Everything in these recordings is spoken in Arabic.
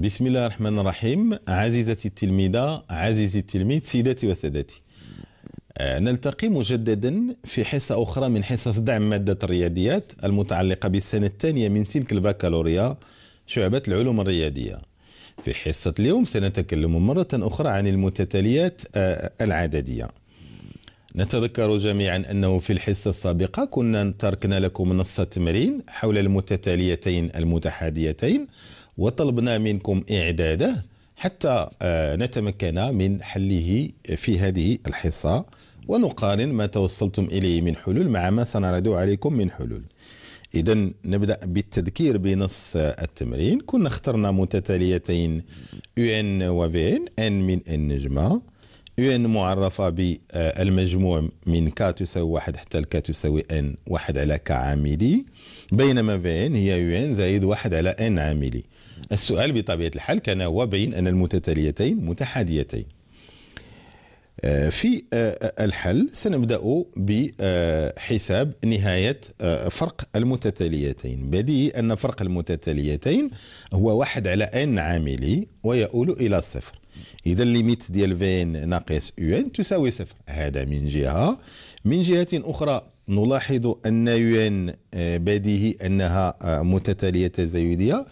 بسم الله الرحمن الرحيم عزيزتي التلميذة عزيزي التلميذ سيداتي وسادتي آه، نلتقي مجددا في حصة أخرى من حصص دعم مادة الرياضيات المتعلقة بالسنة الثانية من سلك البكالوريا شعبة العلوم الرياضية في حصة اليوم سنتكلم مرة أخرى عن المتتاليات آه، العددية نتذكر جميعا أنه في الحصة السابقة كنا تركنا لكم نص التمرين حول المتتاليتين المتحاديتين وطلبنا منكم إعداده حتى آه، نتمكن من حله في هذه الحصة ونقارن ما توصلتم إليه من حلول مع ما سنعرض عليكم من حلول إذا نبدأ بالتذكير بنص آه، التمرين كنا اخترنا متتاليتين UN و VN N من ان نجمة UN معرفة بالمجموع آه، من K تساوي واحد حتى ال K تساوي N واحد على K عاملي بينما VN هي UN زائد واحد على N عاملي السؤال بطبيعة الحال كان هو بين أن المتتاليتين متحاديتين آه، في آه، آه، الحل سنبدأ بحساب نهاية فرق المتتاليتين بديهي أن فرق المتتاليتين هو واحد على n عاملي ويؤول إلى الصفر إذا الليميت ديال فين ناقص UN تساوي صفر هذا من جهة من جهة أخرى نلاحظ أن يوان آه، بديهي أنها آه، متتالية تزايدية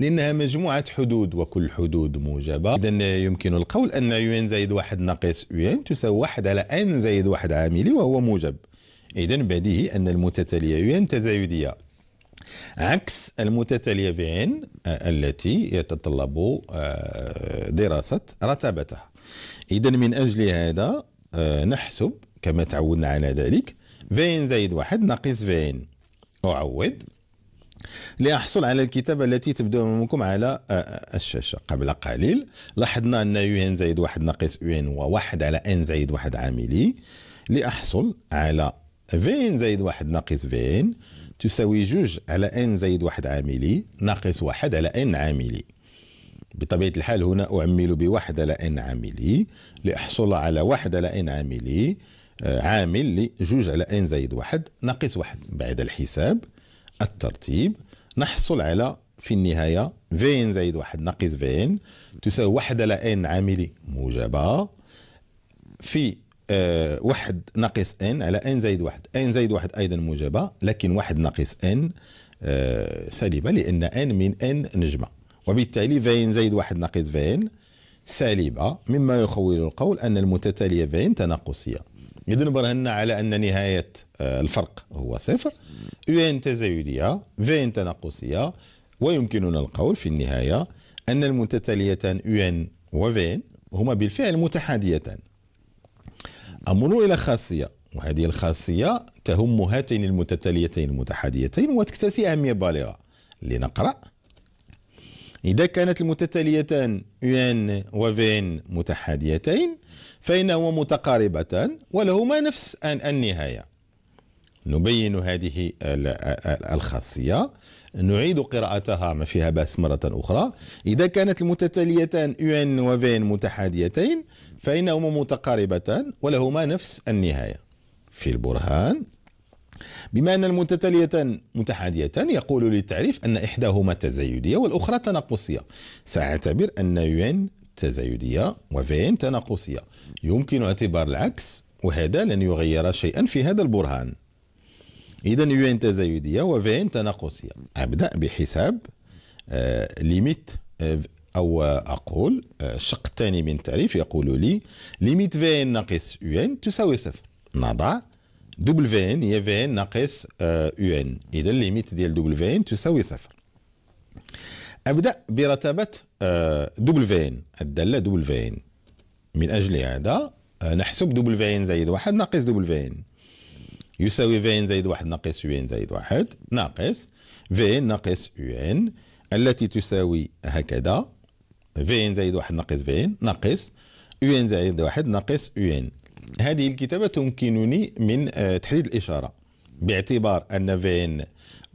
لأنها مجموعة حدود وكل حدود موجبة إذا يمكن القول أن يوان زائد واحد ناقص يوان تساوي واحد على أن زائد واحد عاملي وهو موجب إذا بديهي أن المتتالية يوان تزايدية عكس المتتالية فين آه، التي يتطلب دراسة رتبتها إذا من أجل هذا نحسب كما تعودنا على ذلك فين زايد واحد ناقص فين أعوض لأحصل على الكتابة التي تبدو أمامكم على آه، آه، الشاشة قبل قليل لاحظنا أن يو ان زايد واحد ناقص يو ان وواحد على ان زايد واحد عاملي لأحصل على فين زايد واحد ناقص فين تساوي جوج على ان زايد واحد عاملي ناقص واحد على ان عاملي بطبيعة الحال هنا أعمل بواحد على ان عاملي لأحصل على واحد على ان عاملي عامل لجوج على ان زائد واحد ناقص واحد بعد الحساب الترتيب نحصل على في النهاية فين زائد واحد ناقص فين تساوي واحد على ان عاملي موجبة في آه، واحد ناقص ان على ان زائد واحد ان زائد واحد ايضا موجبة لكن واحد ناقص ان آه، سالبة لان ان من ان نجمة وبالتالي فين زائد واحد ناقص فين سالبة مما يخول القول ان المتتالية فين تناقصية اذا برهنا على أن نهاية آه، الفرق هو صفر ان تزايدية ان تناقصية ويمكننا القول في النهاية أن المتتاليتان ان وفين هما بالفعل متحاديتان أمر إلى خاصية وهذه الخاصية تهم هاتين المتتاليتين المتحاديتين وتكتسي أهمية بالغة لنقرأ إذا كانت المتتاليتان UN و VN متحاديتين فإنهما متقاربتان ولهما نفس النهاية نبين هذه الخاصية نعيد قراءتها ما فيها بأس مرة أخرى إذا كانت المتتاليتان UN و VN متحاديتين فإنهما متقاربتان ولهما نفس النهاية في البرهان بما أن المتتاليتان متحاديتان يقول للتعريف أن إحداهما تزايدية والأخرى تناقصية سأعتبر أن يوين تزايدية وفين تناقصية يمكن اعتبار العكس وهذا لن يغير شيئا في هذا البرهان إذا يوين تزايدية وفين تناقصية أبدأ بحساب آه ليميت آه أو أقول الشق آه، الثاني من التعريف يقول لي ليميت فين ناقص يو ان تساوي صفر نضع دبليو ان هي في ان ناقص يو آه، ان اذا ليميت ديال دبليو ان تساوي صفر ابدا برتبه دبليو آه، ان الداله دبليو ان من اجل هذا آه، نحسب دبليو ان زائد واحد ناقص دبليو ان يساوي في ان زائد واحد ناقص يو ان زائد واحد ناقص في ان ناقص يو ان التي تساوي هكذا في ان زائد واحد ناقص في ان ناقص يو ان زائد واحد ناقص يو ان هذه الكتابة تمكنني من آه، تحديد الإشارة باعتبار أن فين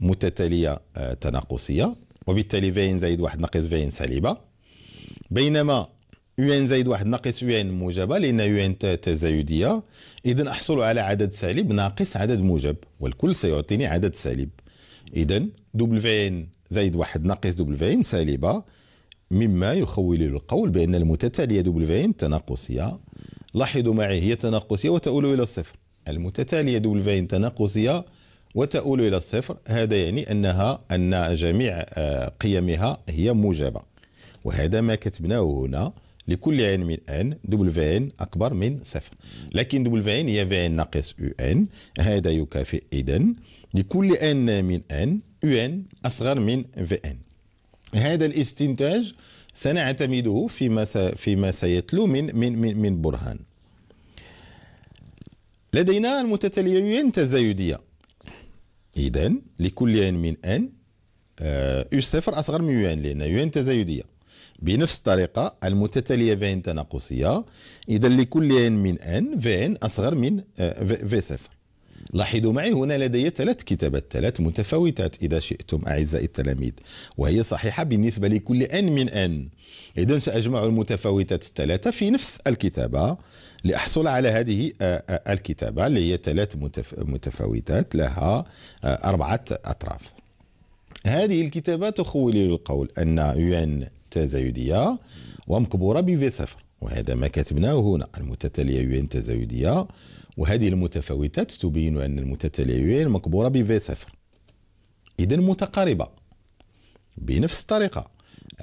متتالية آه، تناقصية وبالتالي فين زائد واحد ناقص فين سالبة بينما ان زائد واحد ناقص ان موجبة لأن ان تزايدية إذا أحصل على عدد سالب ناقص عدد موجب والكل سيعطيني عدد سالب إذا فين زائد واحد ناقص فين سالبة مما يخول القول بأن المتتالية فين تناقصية لاحظوا معي هي تناقصية وتؤول إلى الصفر المتتالية فين تناقصية وتؤول إلى الصفر هذا يعني أنها أن جميع آه، قيمها هي موجبة وهذا ما كتبناه هنا لكل ان من ان في ان اكبر من صفر لكن دبليو ان هي في ان ناقص يو ان هذا يكافئ اذا لكل ان من ان يو ان اصغر من في ان هذا الاستنتاج سنعتمده فيما فيما سيتلو من من من, من برهان لدينا المتتاليين تزايديه اذا لكل ان من ان آه، يو صفر اصغر من يو ان لان يو ان تزايديه بنفس الطريقه المتتاليه في ان تناقصيه اذا لكل ان من ان في ان اصغر من آه، في صفر لاحظوا معي هنا لدي ثلاث كتابات ثلاث متفاوتات إذا شئتم أعزائي التلاميذ وهي صحيحة بالنسبة لكل أن من أن إذا سأجمع المتفاوتات الثلاثة في نفس الكتابة لأحصل على هذه آه، آه، الكتابة اللي هي ثلاث متفاوتات لها آه، أربعة أطراف هذه الكتابة تخول للقول أن يوان تزايدية ومكبورة بفي صفر وهذا ما كتبناه هنا المتتالية يوان تزايدية وهذه المتفاوتات تبين أن المتتاليين مقبورة بفي صفر إذا متقاربة بنفس الطريقة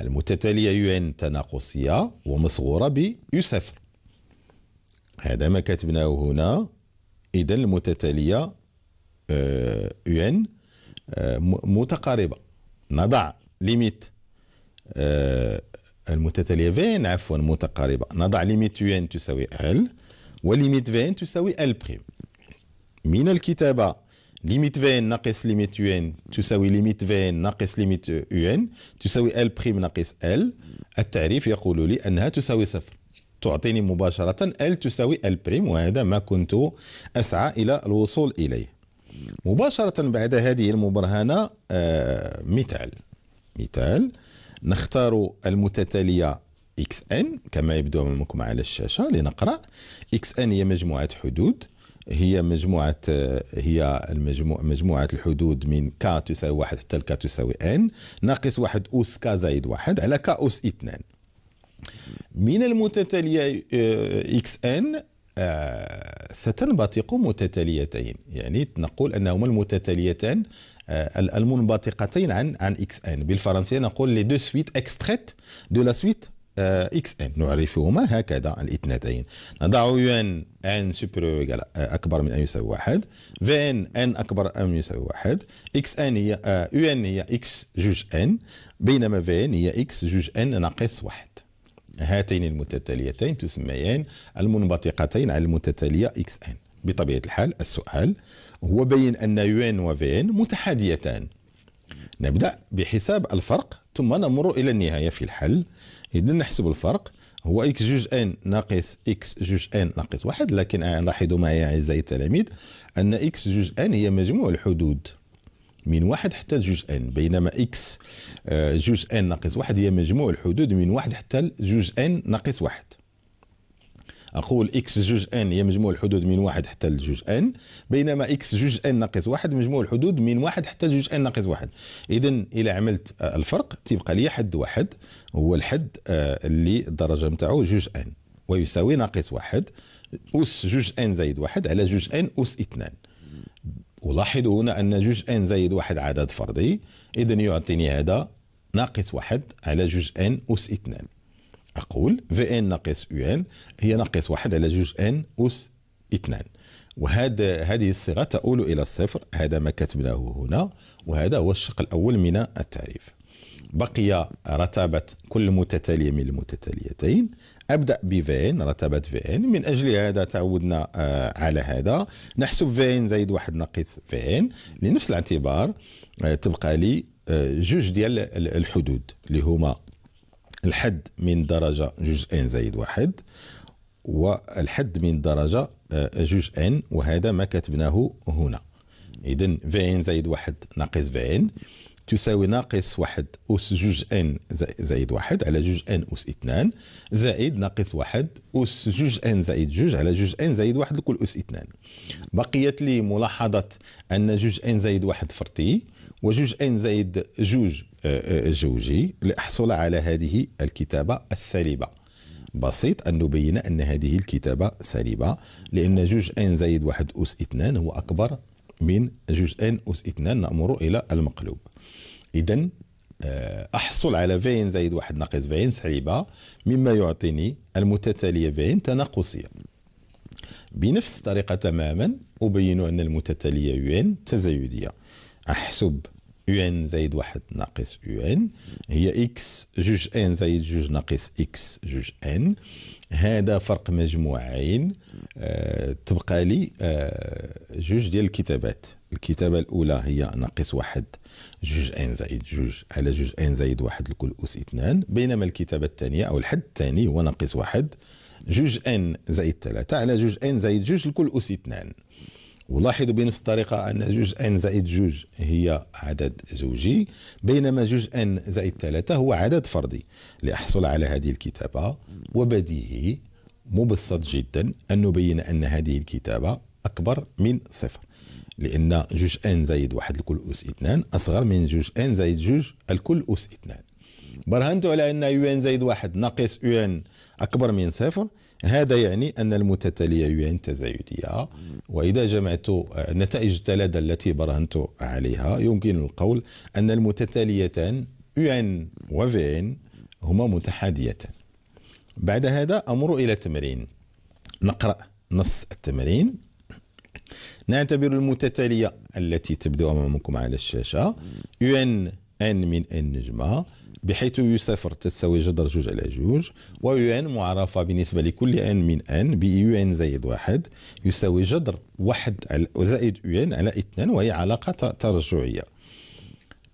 المتتالية يو ان تناقصية ومصغورة ب يو صفر هذا ما كتبناه هنا إذا المتتالية يو آه، ان آه، متقاربة نضع ليميت آه، المتتالية فين عفوا متقاربة نضع ليميت يو ان تساوي ال وليميت فين تساوي ال بريم من الكتابة ليميت فين ناقص ليميت يو ان تساوي ليميت فين ناقص ليميت يو ان تساوي ال بريم ناقص ال التعريف يقول لي أنها تساوي صفر تعطيني مباشرة ال تساوي ال بريم وهذا ما كنت أسعى إلى الوصول إليه مباشرة بعد هذه المبرهنة آه مثال مثال نختار المتتالية اكس ان كما يبدو امامكم على الشاشه لنقرا اكس ان هي مجموعه حدود هي مجموعة هي المجموع مجموعة الحدود من ك تساوي واحد حتى ك تساوي ان ناقص واحد أوس ك زائد واحد على ك أوس اثنان من المتتالية اكس آه، ان آه، ستنبثق متتاليتين يعني نقول أنهما المتتاليتان آه، المنبثقتين عن عن اكس ان بالفرنسية نقول لي دو سويت اكستريت دو لا سويت اكس آه، ان نعرفهما هكذا الاثنتين نضع يو ان ان سوبر اكبر من ان يساوي واحد في ان ان اكبر من ان يساوي واحد اكس ان هي يو آه، ان هي اكس جوج ان بينما في ان هي اكس جوج ان ناقص واحد هاتين المتتاليتين تسميان المنبثقتين على المتتاليه اكس ان بطبيعه الحال السؤال هو بين ان يو ان وفي ان متحاديتان نبدا بحساب الفرق ثم نمر الى النهايه في الحل اذا نحسب الفرق هو اكس جوج ان ناقص اكس جوج ان ناقص واحد لكن لاحظوا معي اعزائي التلاميذ ان اكس جوج ان هي مجموع الحدود من واحد حتى جوج ان بينما اكس آه، جوج ان ناقص واحد هي مجموع الحدود من واحد حتى جوج ان ناقص واحد اقول اكس جوج ان هي مجموع الحدود من واحد حتى لجوج ان بينما اكس جوج ان ناقص واحد مجموع الحدود من واحد حتى لجوج ان ناقص واحد اذا الى عملت آه، الفرق تيبقى لي حد واحد هو الحد آه، اللي الدرجه نتاعو جوج ان ويساوي ناقص واحد اس جوج ان زائد واحد على جوج ان اس اثنان ولاحظوا هنا ان جوج ان زائد واحد عدد فردي اذا يعطيني هذا ناقص واحد على جوج ان اس اثنان أقول في ان ناقص يو ان هي ناقص واحد على جوج ان أس اثنان وهذا هذه الصيغة تؤول إلى الصفر هذا ما كتبناه هنا وهذا هو الشق الأول من التعريف بقي رتابة كل متتالية من المتتاليتين أبدأ VN رتبة VN من أجل هذا تعودنا آه، على هذا نحسب VN زائد واحد ناقص VN لنفس الاعتبار آه، تبقى لي آه، جوج ديال الحدود اللي هما الحد من درجة جوج ان زائد واحد والحد من درجة آه، جوج ان وهذا ما كتبناه هنا إذن في ان زائد واحد ناقص في ان تساوي ناقص واحد أس جوج ان زائد واحد على جوج ان أس اثنان زائد ناقص واحد أس جوج ان زائد جوج على جوج ان زائد واحد لكل أس اثنان بقيت لي ملاحظة أن جوج ان زائد واحد فرطي وجوج ان زائد جوج جوجي لأحصل على هذه الكتابة السالبة بسيط أن نبين أن هذه الكتابة سالبة لأن جوج أن زائد واحد أس اثنان هو أكبر من جوج أن أس اثنان نأمر إلى المقلوب إذا آه، أحصل على فين زائد واحد ناقص فين سالبة مما يعطيني المتتالية فين تناقصية بنفس الطريقة تماما أبين أن المتتالية يوين تزايدية أحسب يو ان زايد واحد ناقص يو ان هي اكس جوج ان زايد جوج ناقص اكس جوج ان هذا فرق مجموعين آه تبقى لي آه جوج ديال الكتابات الكتابة الأولى هي ناقص واحد جوج ان زائد جوج على جوج ان زائد واحد لكل أس اثنان بينما الكتابة الثانية أو الحد الثاني هو ناقص واحد جوج ان زائد ثلاثة على جوج ان زائد جوج لكل أس اثنان ولاحظوا بنفس الطريقة أن جوج أن زائد جوج هي عدد زوجي بينما جوج أن زائد ثلاثة هو عدد فردي لأحصل على هذه الكتابة وبديهي مبسط جدا أن نبين أن هذه الكتابة أكبر من صفر لأن جوج أن زائد واحد الكل أس اثنان أصغر من جوج أن زائد جوج الكل أس اثنان برهنت على أن يو أن زائد واحد ناقص يو أن أكبر من صفر هذا يعني أن المتتالية يعين تزايدية وإذا جمعت آه، نتائج التلادة التي برهنت عليها يمكن القول أن المتتاليتان UN وفين هما متحاديتان بعد هذا أمر إلى التمرين نقرأ نص التمرين نعتبر المتتالية التي تبدو أمامكم على الشاشة ان ان من ان نجمة بحيث يسافر تتساوي جذر جوج على جوج ويو ان معرفة بالنسبة لكل ان من ان يو ان زائد واحد يساوي جذر واحد زائد يو ان على اثنان وهي علاقة ترجعية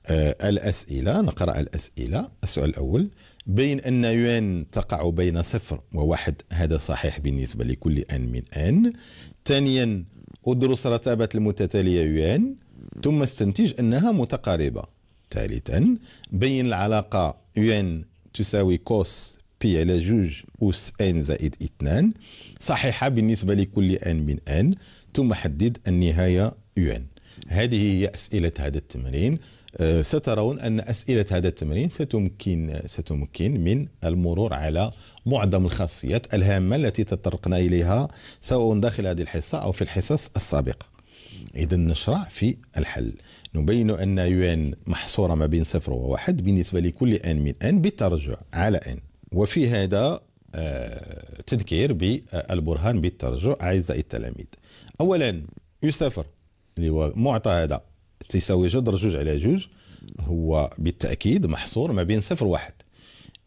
آه الأسئلة نقرأ الأسئلة السؤال الأول بين أن يوان تقع بين صفر وواحد هذا صحيح بالنسبة لكل ان من ان ثانيا أدرس رتابة المتتالية يوان ثم استنتج أنها متقاربة ثالثا بين العلاقة يو ان تساوي كوس بي على جوج اوس ان زائد اثنان صحيحة بالنسبة لكل ان من ان ثم حدد النهاية يو ان هذه هي أسئلة هذا التمرين أه، سترون أن أسئلة هذا التمرين ستمكن ستمكن من المرور على معظم الخاصيات الهامة التي تطرقنا إليها سواء داخل هذه الحصة أو في الحصص السابقة إذا نشرع في الحل نبين أن يوان محصورة ما بين صفر وواحد بالنسبة لكل أن من أن بالترجع على أن وفي هذا آه، تذكير بالبرهان بالترجع أعزائي التلاميذ أولا يسافر اللي هو معطى هذا تساوي جذر جوج على جوج هو بالتأكيد محصور ما بين صفر وواحد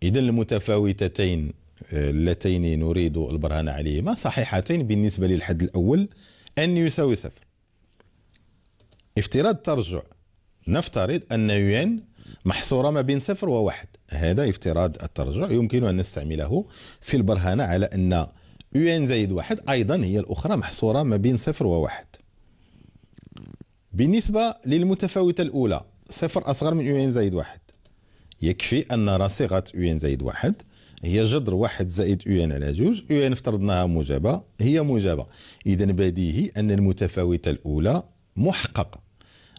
إذا المتفاوتتين آه، اللتين نريد البرهان عليهما صحيحتين بالنسبة للحد الأول أن يساوي صفر افتراض ترجع نفترض أن يوان محصورة ما بين صفر وواحد هذا افتراض الترجع يمكن أن نستعمله في البرهنة على أن يوان زائد واحد أيضا هي الأخرى محصورة ما بين صفر وواحد بالنسبة للمتفاوتة الأولى صفر أصغر من يوان زائد واحد يكفي أن صيغة يوان زائد واحد هي جذر واحد زائد يوان على جوج يوان افترضناها موجبة هي موجبة إذا بديهي أن المتفاوتة الأولى محققة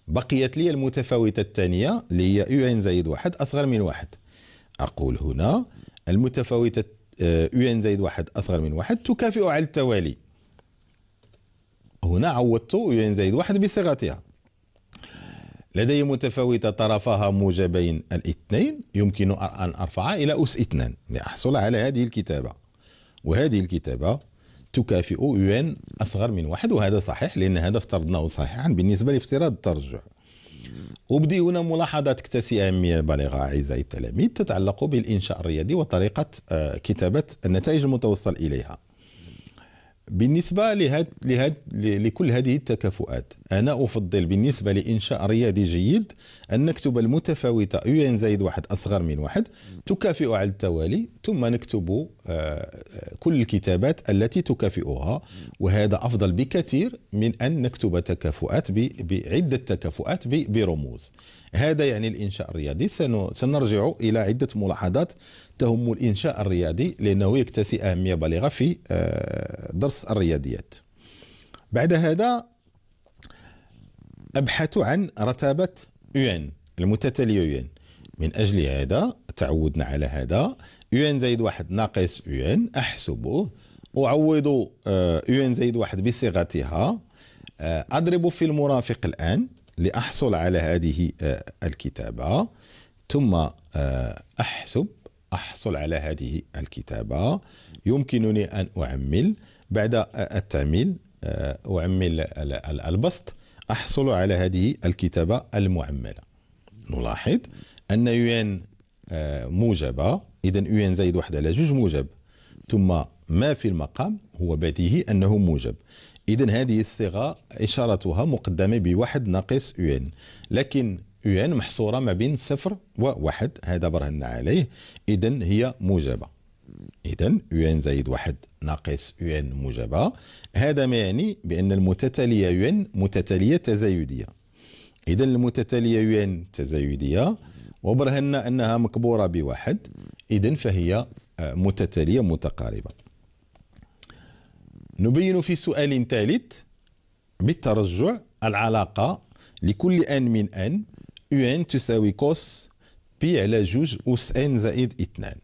بقيت لي المتفاوتة الثانية اللي هي يو ان زائد واحد أصغر من واحد أقول هنا المتفاوتة آه، يو ان زائد واحد أصغر من واحد تكافئ على التوالي هنا عوضت يو ان زائد واحد بصيغتها لدي متفاوتة طرفها موجبين الاثنين يمكن أن أرفعها إلى أس اثنان لأحصل على هذه الكتابة وهذه الكتابة تكافئ يوان أصغر من واحد وهذا صحيح لأن هذا افترضناه صحيحا بالنسبة لافتراض الترجع أبدي هنا ملاحظات تكتسي أهمية بالغة أعزائي التلاميذ تتعلق بالإنشاء الرياضي وطريقة آه، كتابة النتائج المتوصل إليها بالنسبة لهد لهد لكل هذه التكافؤات أنا أفضل بالنسبة لإنشاء رياضي جيد أن نكتب المتفاوتة يوين زائد واحد أصغر من واحد تكافئ على التوالي ثم نكتب آه، آه، كل الكتابات التي تكافئها وهذا أفضل بكثير من أن نكتب تكافؤات بعدة تكافؤات برموز هذا يعني الإنشاء الرياضي سنرجع إلى عدة ملاحظات تهم الإنشاء الرياضي لأنه يكتسي أهمية بالغة في آه، درس الرياضيات بعد هذا أبحث عن رتابة UN المتتالية UN من أجل هذا تعودنا على هذا UN زائد واحد ناقص UN أحسبه أعوض UN آه، زائد واحد بصيغتها آه، أضرب في المرافق الآن لأحصل على هذه الكتابة ثم أحسب أحصل على هذه الكتابة يمكنني أن أعمل بعد التعميل آه، أعمل البسط أحصل على هذه الكتابة المعملة نلاحظ أن يوين آه، موجبة إذا يوين زائد واحد على جوج موجب ثم ما في المقام هو بديهي أنه موجب إذا هذه الصيغة إشارتها مقدمة بواحد ناقص يوين لكن ان محصوره ما بين صفر وواحد هذا برهنا عليه اذا هي موجبه اذا ان زائد واحد ناقص ان موجبه هذا ما يعني بان المتتاليه ان متتاليه تزايديه اذا المتتاليه ان تزايديه وبرهنا انها مكبوره بواحد اذا فهي آه، متتاليه متقاربه نبين في سؤال ثالث بالترجع العلاقه لكل ان من ان يو ان تساوي كوس بي على جوج اس ان زائد اثنان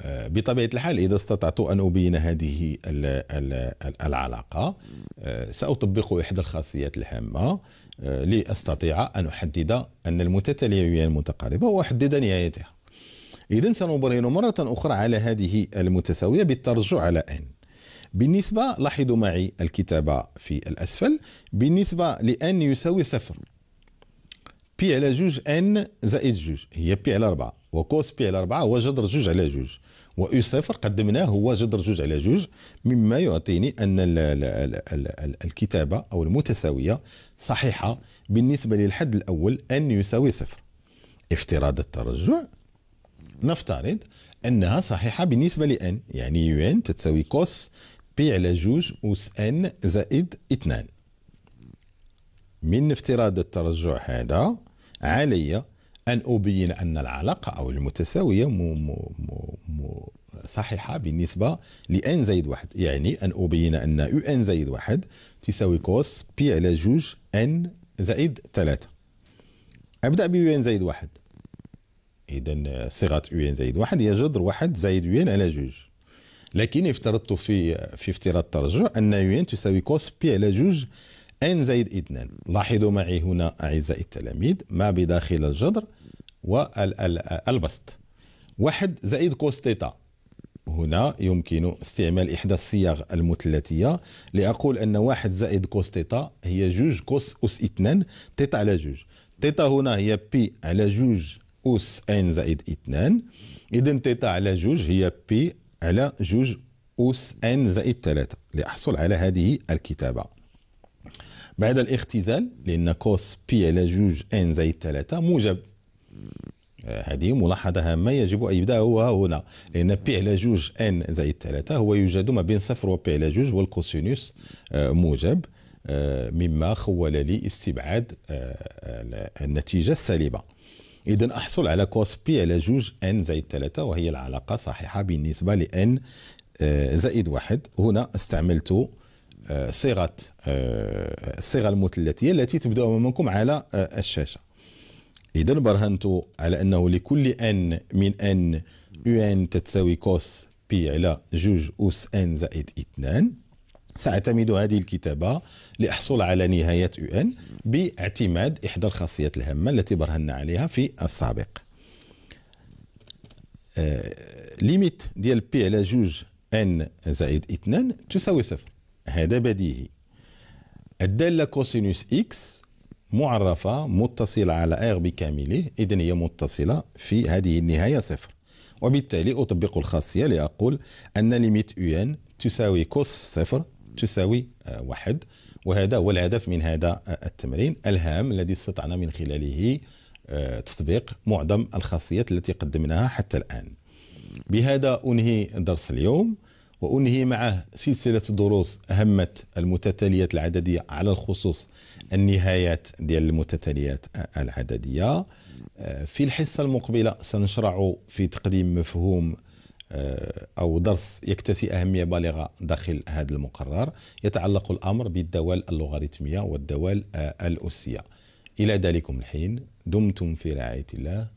آه، بطبيعة الحال إذا استطعت أن أبين هذه العلاقة آه، سأطبق إحدى الخاصيات الهامة آه، لأستطيع أن أحدد أن المتتالية متقاربة وأحدد نهايتها إذا سنبرهن مرة أخرى على هذه المتساوية بالترجع على ان بالنسبة لاحظوا معي الكتابة في الأسفل بالنسبة لأن يساوي صفر بي على جوج ان زائد جوج هي بي على أربعة وكوس بي على أربعة هو جذر جوج على جوج وإي صفر قدمناه هو جذر جوج على جوج مما يعطيني أن الـ الـ الـ الـ الـ الكتابة أو المتساوية صحيحة بالنسبة للحد الأول أن يساوي صفر افتراض الترجع نفترض أنها صحيحة بالنسبة لأن يعني يو ان تتساوي كوس بي على جوج أس ان زائد اثنان من افتراض الترجع هذا علي أن أبين أن العلاقة أو المتساوية مو مو مو صحيحة بالنسبة ل n زائد واحد يعني أن أبين أن يو ان زائد واحد تساوي كوس بي على جوج ان زائد ثلاثة أبدأ ب يو ان زائد واحد إذا صيغة يو ان زائد واحد هي جذر واحد زائد يو ان على جوج لكن افترضت في في افتراض الترجع أن يو ان تساوي كوس بي على جوج n زائد 2 لاحظوا معي هنا أعزائي التلاميذ ما بداخل الجذر والبسط واحد زائد كوس تيتا هنا يمكن استعمال إحدى الصيغ المثلثية لأقول أن واحد زائد كوس تيتا هي جوج كوس أس اثنان تيتا على جوج تيتا هنا هي بي على جوج أس ان زائد اثنان إذا تيتا على جوج هي بي على جوج أس ان زائد ثلاثة لأحصل على هذه الكتابة بعد الاختزال لأن كوس بي على جوج ان زائد ثلاثة موجب آه، هذه ملاحظة هامة يجب أن يبدا هو هنا لأن بي على جوج ان زائد ثلاثة هو يوجد ما بين صفر وبي على جوج والكوسينوس آه، موجب آه، مما خول لي استبعاد النتيجة السالبة إذا أحصل على كوس بي على جوج ان زائد ثلاثة وهي العلاقة صحيحة بالنسبة لان زائد واحد هنا استعملت آه، صيغه آه، الصيغه المثلثيه التي تبدا امامكم على آه، الشاشه اذا برهنت على انه لكل ان من ان يو ان تتساوي كوس بي على جوج اس ان زائد اثنان سأعتمد هذه الكتابة لأحصل على نهاية يو ان باعتماد إحدى الخاصيات الهامة التي برهنا عليها في السابق ليميت ديال بي على جوج ان زائد اثنان تساوي صفر هذا بديهي الدالة كوسينوس إكس معرفة متصلة على إر بكامله إذن هي متصلة في هذه النهاية صفر وبالتالي أطبق الخاصية لأقول أن ليميت يو ان تساوي كوس صفر تساوي آه، واحد وهذا هو الهدف من هذا آه، التمرين الهام الذي استطعنا من خلاله آه، تطبيق معظم الخاصيات التي قدمناها حتى الآن بهذا أنهي درس اليوم وأنهي معه سلسلة دروس أهمت المتتاليات العددية على الخصوص النهايات ديال المتتاليات العددية آه، في الحصة المقبلة سنشرع في تقديم مفهوم آه، أو درس يكتسي أهمية بالغة داخل هذا المقرر يتعلق الأمر بالدوال اللوغاريتمية والدوال آه، الأسية إلى ذلكم الحين دمتم في رعاية الله